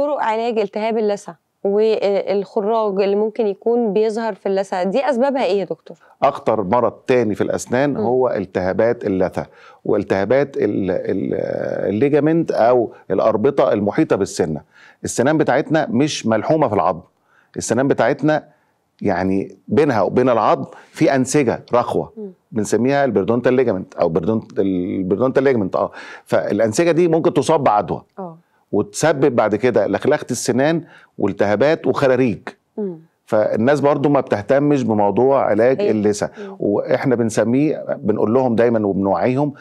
طرق علاج التهاب اللثه والخراج اللي ممكن يكون بيظهر في اللثه دي اسبابها ايه يا دكتور اخطر مرض تاني في الاسنان م. هو التهابات اللثه والتهابات الليجامنت او الاربطه المحيطه بالسنه السنان بتاعتنا مش ملحومه في العظم السنان بتاعتنا يعني بينها وبين العظم في انسجه رخوه بنسميها البردونتال ليجامنت او البردونتال ليجامنت اه فالانسجه دي ممكن تصاب بعدوى وتسبب بعد كده لخلخه السنان والتهابات وخراريج فالناس برضو ما بتهتمش بموضوع علاج أيه. اللثه واحنا بنسميه بنقول لهم دايما وبنوعيهم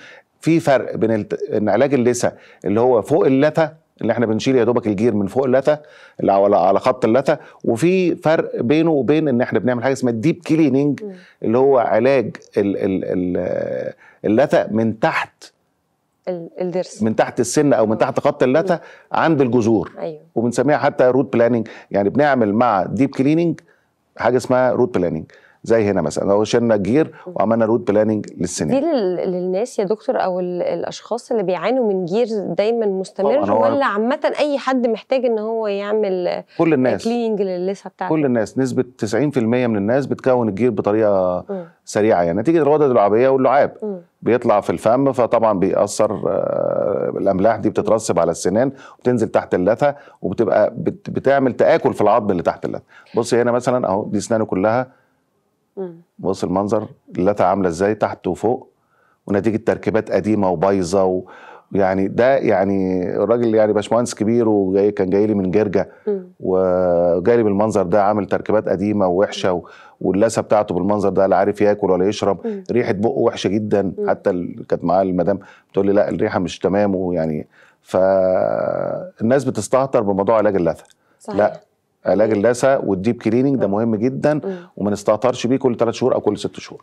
في فرق بين ان علاج اللثه اللي هو فوق اللثه اللي احنا بنشيل يا دوبك الجير من فوق اللثه اللي على خط اللثه وفي فرق بينه وبين ان احنا بنعمل حاجه اسمها الديب كليننج اللي هو علاج اللثه من تحت الدرس من تحت السن او من تحت خط اللثه عند الجذور ايوه وبنسميها حتى روت بلاننج يعني بنعمل مع ديب كليننج حاجه اسمها روت بلاننج زي هنا مثلا لو شلنا جير وعملنا رود بلاننج للسنين دي للناس يا دكتور او الاشخاص اللي بيعانوا من جير دايما مستمر ولا عامه اي حد محتاج ان هو يعمل كل الناس كليننج للسه بتاعته كل الناس نسبه 90% من الناس بتكون الجير بطريقه م. سريعه يعني نتيجه الغدد العابيه واللعاب م. بيطلع في الفم فطبعا بيأثر آه، الاملاح دي بتترسب على السنان وبتنزل تحت اللثه وبتبقى بتعمل تاكل في العظم اللي تحت اللثه بصي هنا مثلا اهو دي اسنانه كلها بص المنظر اللاتا عامله ازاي تحت وفوق ونتيجه تركيبات قديمه وبايظه ويعني ده يعني الراجل يعني باشمهندس كبير وجاي كان جاي لي من جرجه وجاي لي بالمنظر ده عامل تركيبات قديمه ووحشه واللثه بتاعته بالمنظر ده لا عارف ياكل ولا يشرب مم. ريحه بقه وحشه جدا مم. حتى كانت معاه المدام بتقول لي لا الريحه مش تمام ويعني فالناس بتستهتر بموضوع علاج اللثه لا علاج اللثه والديب كليننج ده مهم جدا وما نستهترش بيه كل 3 شهور او كل 6 شهور